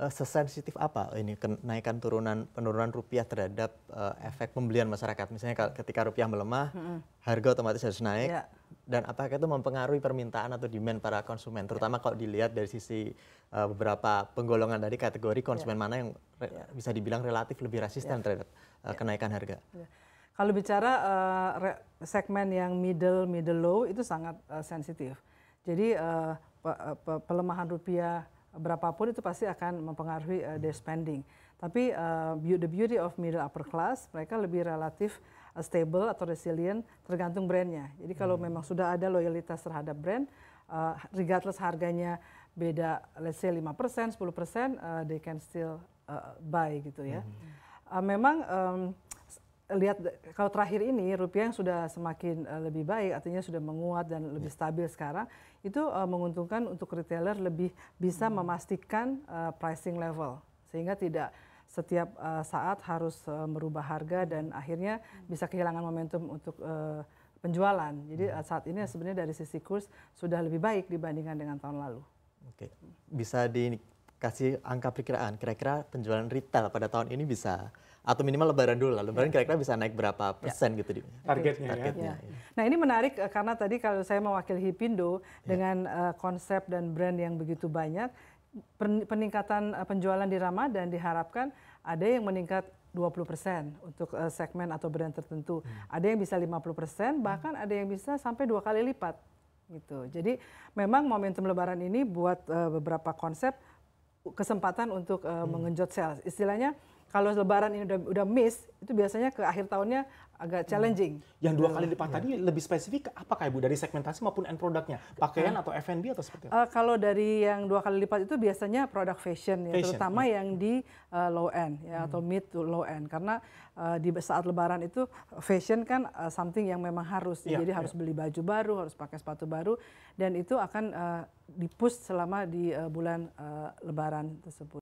uh, sesensitif apa ini kenaikan turunan penurunan rupiah terhadap uh, efek pembelian masyarakat misalnya ketika rupiah melemah hmm. harga otomatis harus naik yeah. dan apakah itu mempengaruhi permintaan atau demand para konsumen terutama yeah. kalau dilihat dari sisi uh, beberapa penggolongan dari kategori konsumen yeah. mana yang yeah. bisa dibilang relatif lebih resisten yeah. terhadap uh, yeah. kenaikan harga yeah. Kalau bicara uh, segmen yang middle middle low itu sangat uh, sensitif. Jadi uh, pelemahan rupiah berapapun itu pasti akan mempengaruhi uh, their spending. Tapi uh, the beauty of middle upper class, mereka lebih relatif uh, stable atau resilient tergantung brandnya. Jadi kalau hmm. memang sudah ada loyalitas terhadap brand, uh, regardless harganya beda let's say 5%, 10%, uh, they can still uh, buy gitu ya. Hmm. Uh, memang um, lihat kalau terakhir ini rupiah yang sudah semakin uh, lebih baik artinya sudah menguat dan lebih ya. stabil sekarang itu uh, menguntungkan untuk retailer lebih bisa hmm. memastikan uh, pricing level sehingga tidak setiap uh, saat harus uh, merubah harga dan akhirnya hmm. bisa kehilangan momentum untuk uh, penjualan. Jadi hmm. saat ini sebenarnya dari sisi kurs sudah lebih baik dibandingkan dengan tahun lalu. Oke. Bisa di kasih angka perkiraan, kira-kira penjualan retail pada tahun ini bisa atau minimal lebaran dulu lah, lebaran ya. kira-kira bisa naik berapa ya. persen ya. gitu di targetnya. targetnya ya. ya. Iya. Nah ini menarik eh, karena tadi kalau saya mewakili Hipindo ya. dengan uh, konsep dan brand yang begitu banyak, peningkatan eh, penjualan di Ramadan diharapkan ada yang meningkat 20% untuk uh, segmen atau brand tertentu. Hmm. Ada yang bisa 50%, hmm. bahkan hmm. ada yang bisa sampai dua kali lipat gitu. Jadi memang momentum lebaran ini buat uh, beberapa konsep kesempatan untuk eh, hmm. mengenjot sales, istilahnya kalau lebaran ini udah, udah miss, itu biasanya ke akhir tahunnya agak challenging. Hmm. Yang dua iya, kali lipat ya. tadi lebih spesifik apa, kayak Bu? Dari segmentasi maupun end produknya? Pakaian eh. atau F&B atau seperti apa? Uh, kalau dari yang dua kali lipat itu biasanya produk fashion, ya, fashion terutama hmm. yang di uh, low end ya, hmm. atau mid to low end. Karena uh, di saat lebaran itu fashion kan uh, something yang memang harus. Ya, iya, jadi ya. harus beli baju baru, harus pakai sepatu baru. Dan itu akan uh, dipush selama di uh, bulan uh, lebaran tersebut.